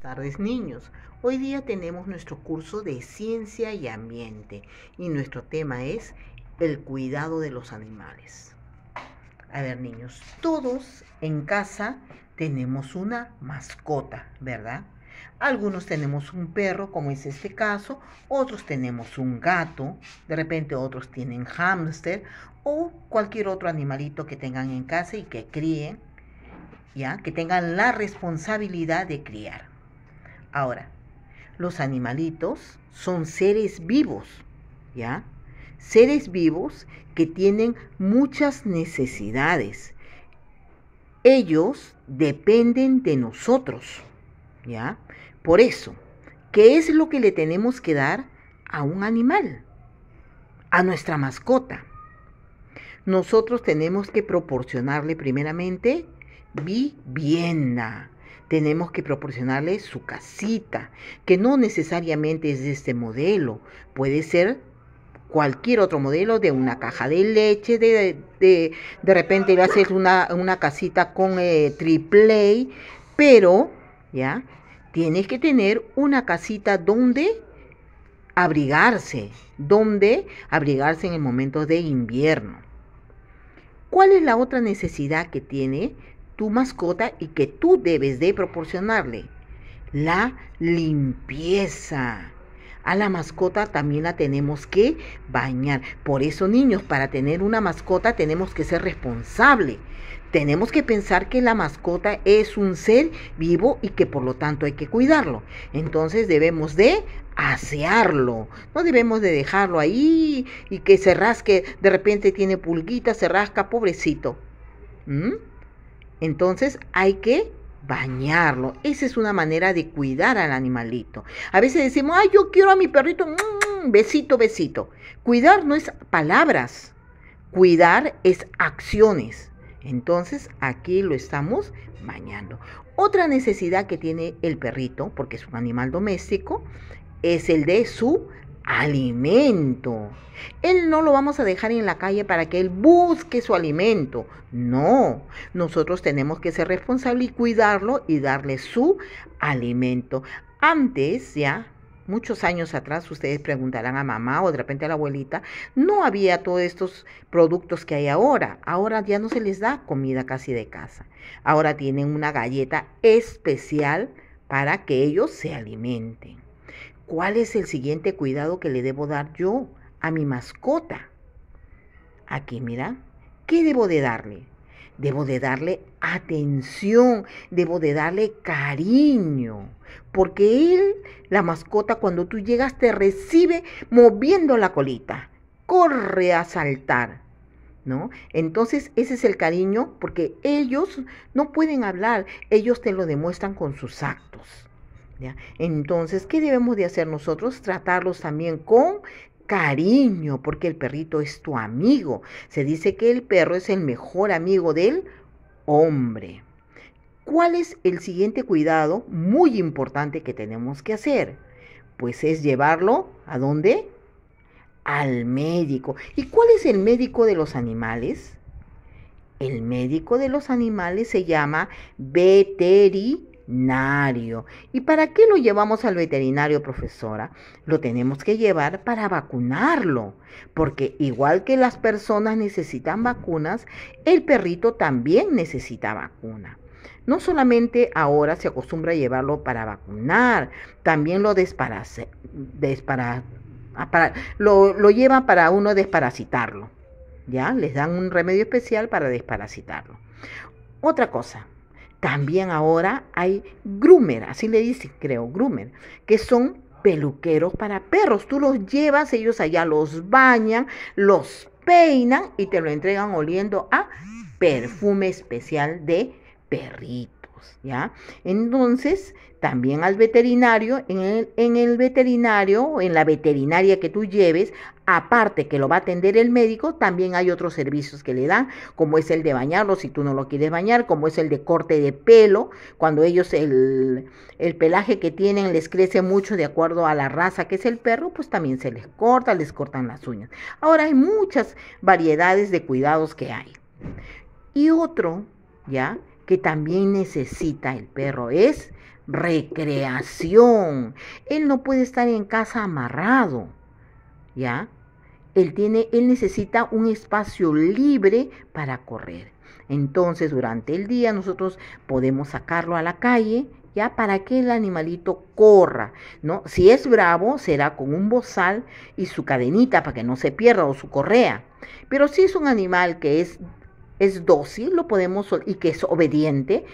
tardes niños. Hoy día tenemos nuestro curso de ciencia y ambiente y nuestro tema es el cuidado de los animales. A ver niños, todos en casa tenemos una mascota, ¿verdad? Algunos tenemos un perro, como es este caso, otros tenemos un gato, de repente otros tienen hámster o cualquier otro animalito que tengan en casa y que críen, ya, que tengan la responsabilidad de criar. Ahora, los animalitos son seres vivos, ¿ya? Seres vivos que tienen muchas necesidades. Ellos dependen de nosotros, ¿ya? Por eso, ¿qué es lo que le tenemos que dar a un animal? A nuestra mascota. Nosotros tenemos que proporcionarle primeramente vivienda, tenemos que proporcionarle su casita, que no necesariamente es de este modelo, puede ser cualquier otro modelo de una caja de leche, de, de, repente le haces una, una casita con eh, triple, pero, ¿ya? Tienes que tener una casita donde abrigarse, donde abrigarse en el momento de invierno. ¿Cuál es la otra necesidad que tiene tu mascota y que tú debes de proporcionarle. La limpieza. A la mascota también la tenemos que bañar. Por eso, niños, para tener una mascota tenemos que ser responsable. Tenemos que pensar que la mascota es un ser vivo y que por lo tanto hay que cuidarlo. Entonces debemos de asearlo. No debemos de dejarlo ahí y que se rasque. De repente tiene pulguita, se rasca, pobrecito. ¿Mm? Entonces hay que bañarlo. Esa es una manera de cuidar al animalito. A veces decimos, ay, yo quiero a mi perrito, mm, mm, besito, besito. Cuidar no es palabras, cuidar es acciones. Entonces aquí lo estamos bañando. Otra necesidad que tiene el perrito, porque es un animal doméstico, es el de su alimento. Él no lo vamos a dejar en la calle para que él busque su alimento. No, nosotros tenemos que ser responsables y cuidarlo y darle su alimento. Antes, ya, muchos años atrás, ustedes preguntarán a mamá o de repente a la abuelita, no había todos estos productos que hay ahora. Ahora ya no se les da comida casi de casa. Ahora tienen una galleta especial para que ellos se alimenten. ¿Cuál es el siguiente cuidado que le debo dar yo a mi mascota? Aquí, mira, ¿qué debo de darle? Debo de darle atención, debo de darle cariño, porque él, la mascota, cuando tú llegas te recibe moviendo la colita, corre a saltar, ¿no? Entonces ese es el cariño, porque ellos no pueden hablar, ellos te lo demuestran con sus actos. Entonces, ¿qué debemos de hacer nosotros? Tratarlos también con cariño, porque el perrito es tu amigo. Se dice que el perro es el mejor amigo del hombre. ¿Cuál es el siguiente cuidado muy importante que tenemos que hacer? Pues es llevarlo a dónde? Al médico. ¿Y cuál es el médico de los animales? El médico de los animales se llama veterinario ¿Y para qué lo llevamos al veterinario, profesora? Lo tenemos que llevar para vacunarlo, porque igual que las personas necesitan vacunas, el perrito también necesita vacuna. No solamente ahora se acostumbra a llevarlo para vacunar, también lo lleva despara, ah, para, lo, lo para uno desparasitarlo. ¿Ya? Les dan un remedio especial para desparasitarlo. Otra cosa, también ahora hay groomer, así le dicen, creo, groomer, que son peluqueros para perros. Tú los llevas, ellos allá los bañan, los peinan y te lo entregan oliendo a perfume especial de perrito. ¿ya? Entonces, también al veterinario, en el, en el veterinario, en la veterinaria que tú lleves, aparte que lo va a atender el médico, también hay otros servicios que le dan, como es el de bañarlo si tú no lo quieres bañar, como es el de corte de pelo, cuando ellos el, el pelaje que tienen les crece mucho de acuerdo a la raza que es el perro, pues también se les corta, les cortan las uñas. Ahora hay muchas variedades de cuidados que hay. Y otro, ¿ya? que también necesita el perro es recreación. Él no puede estar en casa amarrado, ¿ya? Él tiene, él necesita un espacio libre para correr. Entonces, durante el día nosotros podemos sacarlo a la calle, ¿ya? Para que el animalito corra, ¿no? Si es bravo, será con un bozal y su cadenita para que no se pierda o su correa. Pero si es un animal que es es dócil, lo podemos y que es obediente,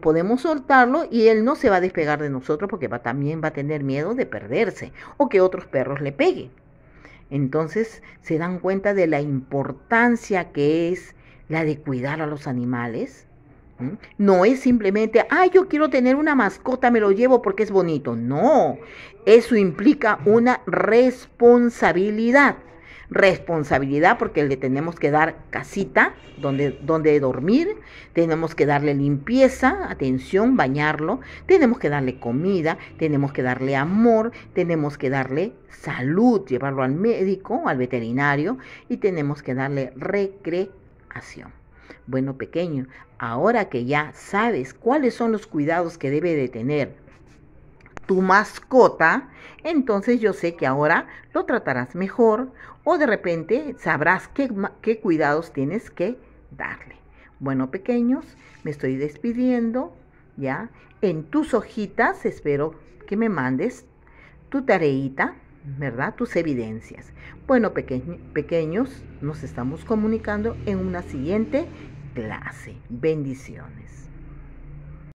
podemos soltarlo y él no se va a despegar de nosotros porque también va a tener miedo de perderse o que otros perros le peguen. Entonces se dan cuenta de la importancia que es la de cuidar a los animales. ¿Mm? No es simplemente, ah, yo quiero tener una mascota, me lo llevo porque es bonito. No, eso implica una responsabilidad responsabilidad porque le tenemos que dar casita donde, donde dormir, tenemos que darle limpieza, atención, bañarlo, tenemos que darle comida, tenemos que darle amor, tenemos que darle salud, llevarlo al médico, al veterinario y tenemos que darle recreación. Bueno, pequeño, ahora que ya sabes cuáles son los cuidados que debe de tener tu mascota, entonces yo sé que ahora lo tratarás mejor o de repente sabrás qué, cuidados tienes que darle. Bueno, pequeños, me estoy despidiendo, ¿ya? En tus hojitas espero que me mandes tu tareita, ¿verdad? Tus evidencias. Bueno, pequeños, nos estamos comunicando en una siguiente clase. Bendiciones.